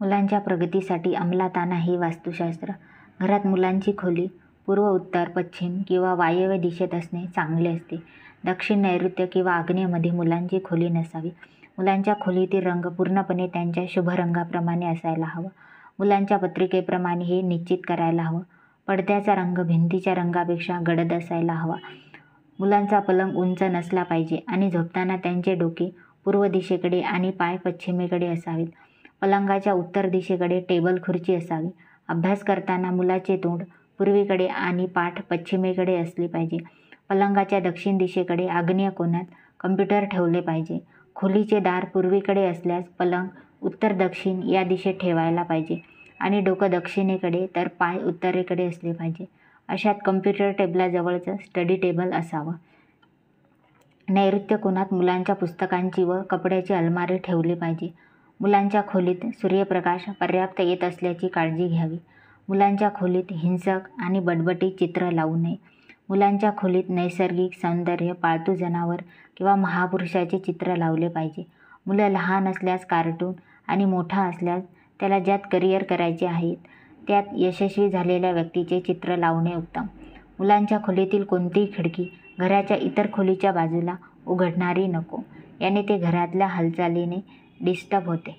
मुलांच्या प्रगतीसाठी अंमलात आणा हे वास्तुशास्त्र घरात मुलांची खोली पूर्व उत्तर पश्चिम किंवा वायव्य दिशेत असणे चांगले असते दक्षिण नैऋत्य किंवा आग्नेयमध्ये मुलांची खोली नसावी मुलांच्या खोलीतील रंग पूर्णपणे त्यांच्या शुभ रंगाप्रमाणे असायला हवा मुलांच्या पत्रिकेप्रमाणे हे निश्चित करायला हवं पडद्याचा रंग भिंतीच्या रंगापेक्षा गडद असायला हवा मुलांचा पलंग उंच नसला पाहिजे आणि झोपताना त्यांचे डोके पूर्व दिशेकडे आणि पाय पश्चिमेकडे असावेत पलंगाच्या उत्तर दिशेकडे टेबल खुर्ची असावी अभ्यास करताना मुलाचे तोंड पूर्वीकडे आणि पाठ पश्चिमेकडे असले पाहिजे पलंगाच्या दक्षिण दिशेकडे आग्नेय कोनात कम्प्युटर ठेवले पाहिजे खोलीचे दार पूर्वीकडे असल्यास पलंग उत्तर दक्षिण या दिशेत ठेवायला पाहिजे आणि डोकं दक्षिणेकडे तर पाय उत्तरेकडे असले पाहिजे अशात कम्प्युटर टेबलाजवळचं स्टडी टेबल असावं नैऋत्य कोनात मुलांच्या पुस्तकांची व कपड्याची अलमारी ठेवली पाहिजे मुलांच्या खोलीत सूर्यप्रकाश पर्याप्त येत असल्याची काळजी घ्यावी मुलांच्या खोलीत हिंसक आणि बटबटी चित्र लावू नये मुलांच्या खोलीत नैसर्गिक सौंदर्य पाळतू जनावर किंवा महापुरुषाचे चित्र लावले पाहिजे मुलं लहान असल्यास कार्टून आणि मोठा असल्यास त्याला ज्यात करिअर करायचे आहेत त्यात यशस्वी झालेल्या व्यक्तीचे चित्र लावणे उत्तम मुलांच्या खोलीतील कोणतीही खिडकी घराच्या इतर खोलीच्या बाजूला उघडणारी नको याने ते घरातल्या हालचालीने डिस्टर्ब होते